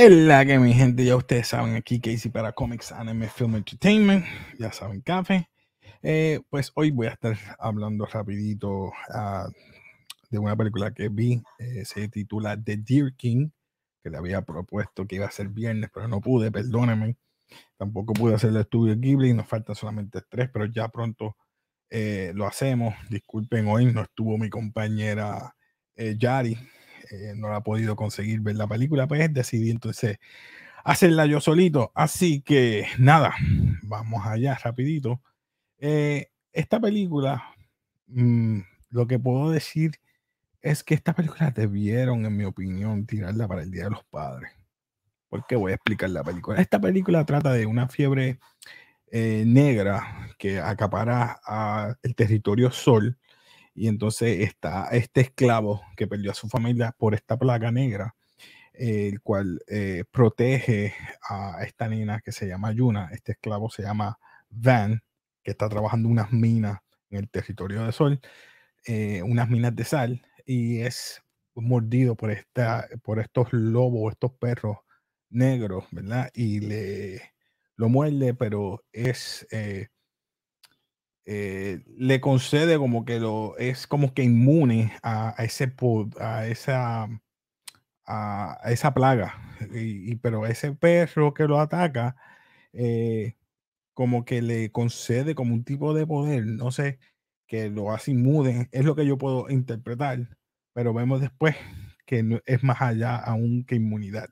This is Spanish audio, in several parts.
Hola que mi gente? Ya ustedes saben aquí Casey para Comics, Anime, Film Entertainment. Ya saben, café. Eh, pues hoy voy a estar hablando rapidito ah, de una película que vi. Eh, se titula The Deer King, que le había propuesto que iba a ser viernes, pero no pude, perdónenme. Tampoco pude hacer el estudio Ghibli, nos faltan solamente tres, pero ya pronto eh, lo hacemos. Disculpen, hoy no estuvo mi compañera Yari eh, no la ha podido conseguir ver la película, pues decidí entonces hacerla yo solito. Así que nada, vamos allá rapidito. Eh, esta película, mm, lo que puedo decir es que esta película debieron, en mi opinión, tirarla para el Día de los Padres. Porque voy a explicar la película. Esta película trata de una fiebre eh, negra que acapara el territorio sol y entonces está este esclavo que perdió a su familia por esta plaga negra, el cual eh, protege a esta nena que se llama Yuna. Este esclavo se llama Van, que está trabajando unas minas en el territorio de Sol, eh, unas minas de sal, y es mordido por, esta, por estos lobos, estos perros negros, ¿verdad? Y le lo muerde, pero es eh, eh, le concede como que lo es como que inmune a, ese a esa a, esa plaga y, pero ese perro que lo ataca eh, como que le concede como un tipo de poder no sé que lo hace inmune es lo que yo puedo interpretar pero vemos después que es más allá aún que inmunidad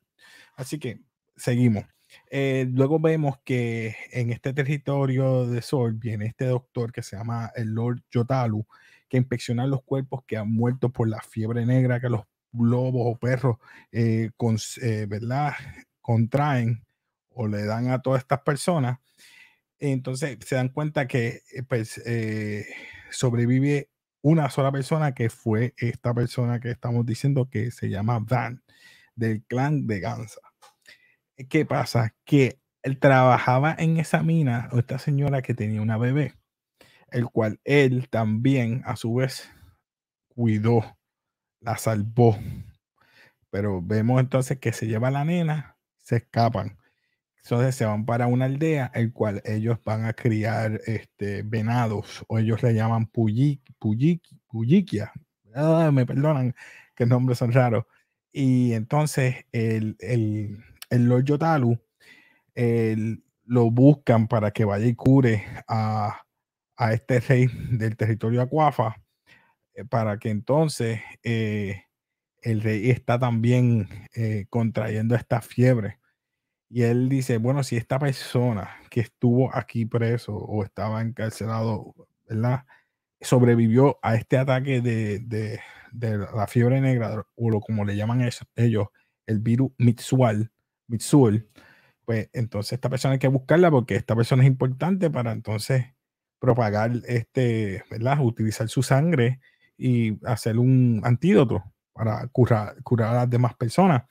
así que seguimos eh, luego vemos que en este territorio de Sol viene este doctor que se llama el Lord Yotalu, que inspecciona los cuerpos que han muerto por la fiebre negra que los lobos o perros eh, eh, ¿verdad? contraen o le dan a todas estas personas. Entonces se dan cuenta que pues, sobrevive una sola persona que fue esta persona que estamos diciendo que se llama Van del clan de Gansa. ¿qué pasa? Que él trabajaba en esa mina, o esta señora que tenía una bebé, el cual él también, a su vez, cuidó, la salvó. Pero vemos entonces que se lleva la nena, se escapan. Entonces se van para una aldea, el cual ellos van a criar este, venados, o ellos le llaman puyi, ah, me perdonan, que nombres son raros. Y entonces el, el, el Lord Yotalu, lo buscan para que vaya y cure a, este rey del territorio Acuafa, eh, para que entonces eh, el rey está también eh, contrayendo esta fiebre. Y él dice, bueno, si esta persona que estuvo aquí preso o estaba encarcelado, ¿verdad? Sobrevivió a este ataque de, de la fiebre negra, o lo, como le llaman ellos, el virus mitsual, Mitsuel, pues entonces esta persona hay que buscarla porque esta persona es importante para entonces propagar este, ¿verdad? Utilizar su sangre y hacer un antídoto para curar, a las demás personas.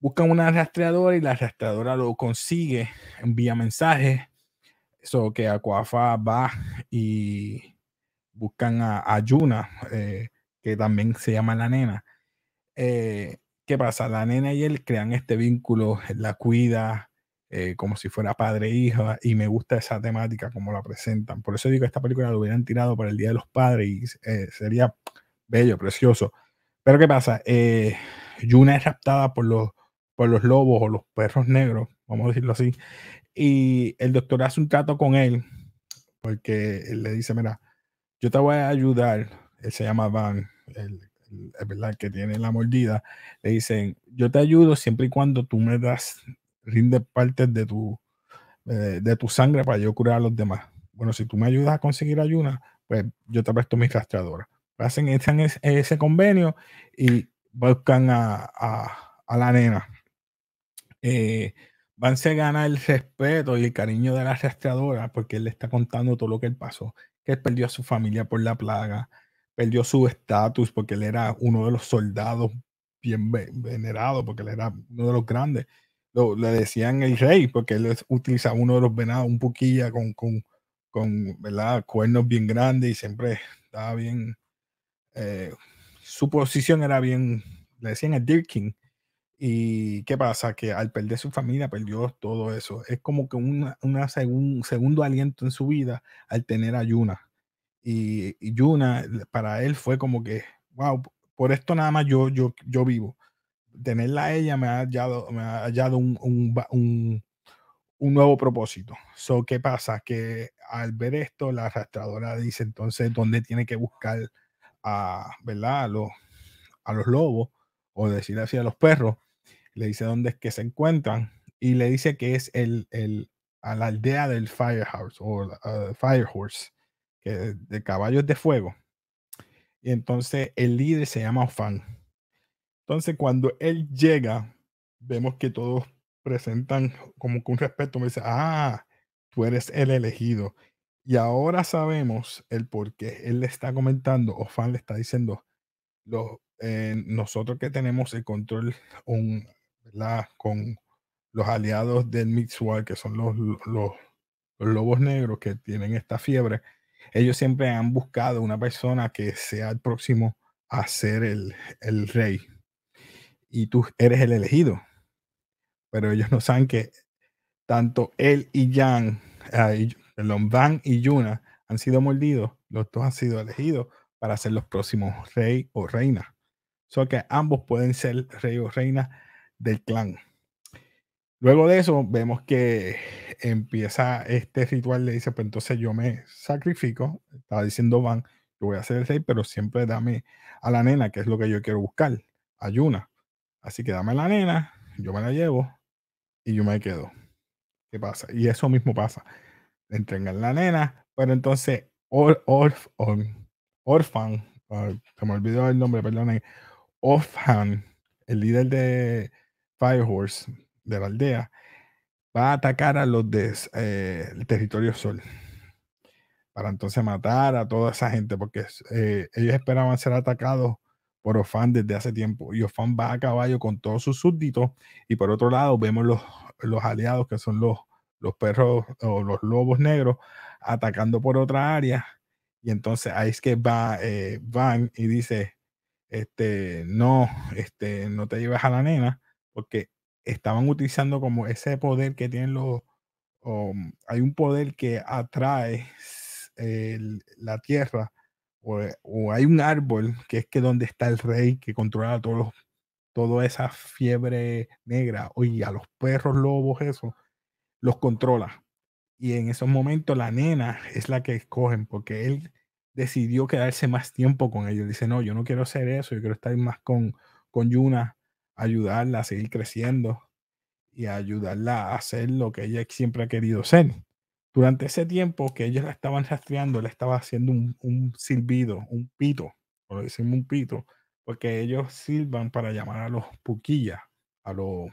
Buscan una rastreadora y la rastreadora lo consigue, envía mensajes. Eso que Aquafa va y buscan a, Yuna, eh, que también se llama la nena. Eh, ¿Qué pasa? La nena y él crean este vínculo, la cuida eh, como si fuera padre e hija, y me gusta esa temática como la presentan. Por eso digo que esta película lo hubieran tirado para el Día de los Padres y eh, sería bello, precioso. Pero ¿qué pasa? Eh, Yuna es raptada por los, por los lobos o los perros negros, vamos a decirlo así, y el doctor hace un trato con él, porque le dice, mira, yo te voy a ayudar, él se llama Van, el ¿verdad? que tiene la mordida, le dicen, yo te ayudo siempre y cuando tú me das, rinde partes de tu, eh, de tu sangre para yo curar a los demás. Bueno, si tú me ayudas a conseguir ayunas pues yo te presto mi rastreadora Hacen ese, convenio y buscan a, la nena. Eh, Vance gana el respeto y el cariño de la rastreadora porque él le está contando todo lo que él pasó, que él perdió a su familia por la plaga, perdió su estatus porque él era uno de los soldados bien venerado, porque él era uno de los grandes. Lo, le decían el rey, porque él utilizaba uno de los venados, un poquilla con, ¿verdad? cuernos bien grandes y siempre estaba bien. Eh, su posición era bien, le decían el dirkin King. ¿Y qué pasa? Que al perder su familia, perdió todo eso. Es como que un una segundo aliento en su vida al tener ayuna y, Yuna, para él fue como que, wow, por esto nada más yo, yo, yo vivo. Tenerla a ella me ha hallado, me ha hallado un, nuevo propósito. So, ¿Qué pasa? Que al ver esto, la arrastradora dice entonces dónde tiene que buscar a, ¿verdad? a, los, lobos, o decir así a los perros. Le dice dónde es que se encuentran y le dice que es el, el a la aldea del Firehouse o ah, Firehorse de caballos de fuego. Y entonces el líder se llama Ofan. Entonces cuando él llega, vemos que todos presentan como con un respeto. Me dice, ah, tú eres el elegido. Y ahora sabemos el por qué él le está comentando, Ofan le está diciendo, los, eh, nosotros que tenemos el control con los aliados del Mixwar, que son los lobos negros que tienen esta fiebre, ellos siempre han buscado una persona que sea el próximo a ser el, rey. Y tú eres el elegido. Pero ellos no saben que tanto él y Yang, eh, Van y Yuna han sido mordidos, los dos han sido elegidos para ser los próximos rey o reina. Solo que ambos pueden ser rey o reina del clan. Luego de eso, vemos que empieza este ritual, le dice, pues entonces yo me sacrifico, estaba diciendo Van, yo voy a hacer el pero siempre dame a la nena, que es lo que yo quiero buscar, ayuna. Así que dame a la nena, yo me la llevo y yo me quedo. ¿Qué pasa? Y eso mismo pasa. entregan la nena, pero entonces or, or, Orfan, se me olvidó el nombre, perdón. Orfan, el líder de Firehorse, de la aldea, va a atacar a los del eh, territorio sol para entonces matar a toda esa gente, porque eh, ellos esperaban ser atacados por Ofan desde hace tiempo. Y Ofan va a caballo con todos sus súbditos. Y por otro lado, vemos los, aliados, que son los, los perros o los lobos negros, atacando por otra área. Y entonces ahí es que va eh, Van y dice, este, no, este, no te lleves a la nena, porque estaban utilizando como ese poder que tienen los... Mm, hay un poder que atrae la tierra eh, o, hay un árbol que es que donde está el rey que controla todos toda esa fiebre negra oye a los perros lobos eso los controla y en esos momentos la nena es la que escogen porque él decidió quedarse más tiempo con ellos dice no yo no quiero hacer eso yo quiero estar más con con Yuna ayudarla a seguir creciendo y ayudarla a hacer lo que ella siempre ha querido ser. Durante ese tiempo que ellos la estaban rastreando, le estaba haciendo un, silbido, un pito, lo un pito, porque ellos silban para llamar a los puquillas, a los,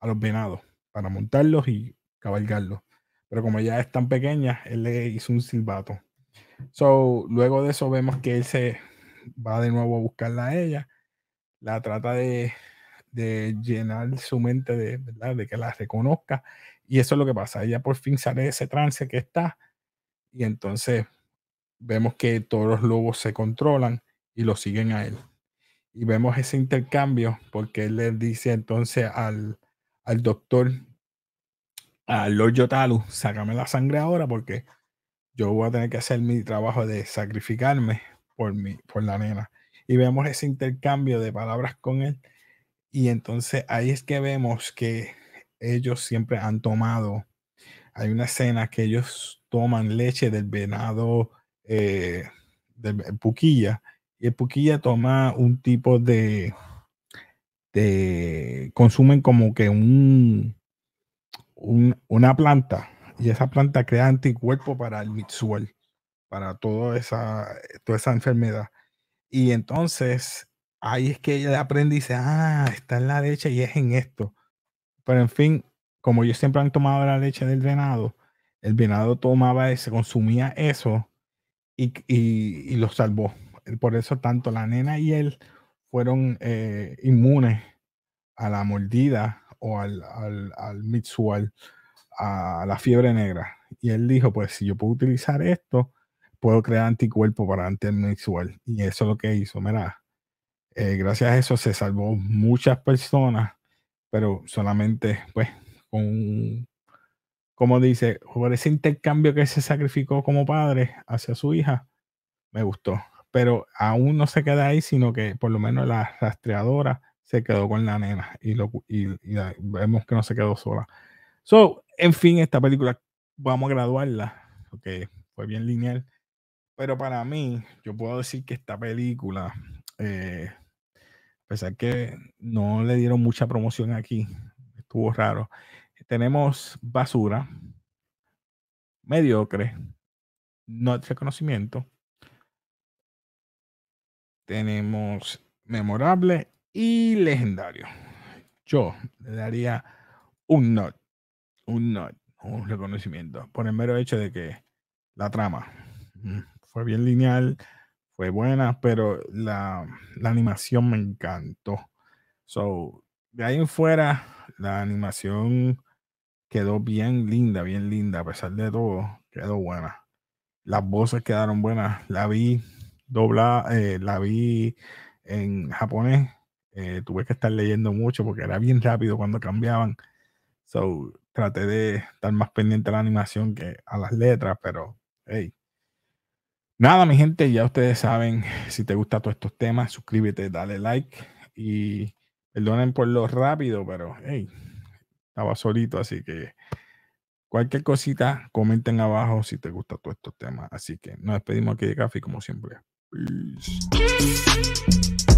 a los venados, para montarlos y cabalgarlos. Pero como ella es tan pequeña, él le hizo un silbato. luego de eso vemos que él se va de nuevo a buscarla a ella, la trata de de llenar su mente de, ¿verdad? de que la reconozca. Y eso es lo que pasa. Ella por fin sale de ese trance que está. Y entonces vemos que todos los lobos se controlan y lo siguen a él. Y vemos ese intercambio porque él le dice entonces al, al doctor, al ah, Lord Yotalu, sácame la sangre ahora porque yo voy a tener que hacer mi trabajo de sacrificarme por, mi, por la nena. Y vemos ese intercambio de palabras con él y entonces ahí es que vemos que ellos siempre han tomado, hay una escena que ellos toman leche del venado eh, del puquilla y el puquilla toma un tipo de, de consumen como que un, un, una planta y esa planta crea anticuerpo para el mitsuel, para toda esa, toda esa enfermedad. Y entonces ahí es que ella aprende y dice, ah, está en la leche y es en esto. Pero en fin, como ellos siempre han tomado la leche del venado, el venado tomaba, se consumía eso y, lo salvó. Por eso tanto la nena y él fueron eh, inmunes a la mordida o al, al, a la fiebre negra. Y él dijo, pues si yo puedo utilizar esto, puedo crear anticuerpo para el mixual Y eso es lo que hizo. Mira, eh, gracias a eso se salvó muchas personas, pero solamente, pues, con, como dice, por ese intercambio que se sacrificó como padre hacia su hija, me gustó. Pero aún no se queda ahí, sino que por lo menos la rastreadora se quedó con la nena y, lo, vemos que no se quedó sola. So, en fin, esta película vamos a graduarla, porque fue bien lineal. Pero para mí, yo puedo decir que esta película eh, pesar que no le dieron mucha promoción aquí, estuvo raro. Tenemos basura, mediocre, no reconocimiento. Tenemos memorable y legendario. Yo le daría un not, un not, un reconocimiento, por el mero hecho de que la trama mm, fue bien lineal fue buena, pero la, animación me encantó. So, de ahí en fuera, la animación quedó bien linda, bien linda, a pesar de todo, quedó buena. Las voces quedaron buenas. La vi doblada, eh, la vi en japonés. Eh, tuve que estar leyendo mucho porque era bien rápido cuando cambiaban. So, traté de estar más pendiente a la animación que a las letras, pero hey, Nada, mi gente, ya ustedes saben, si te gustan todos estos temas, suscríbete, dale like y perdonen por lo rápido, pero hey, estaba solito, así que cualquier cosita, comenten abajo si te gustan todos estos temas. Así que nos despedimos aquí de Café como siempre. Peace.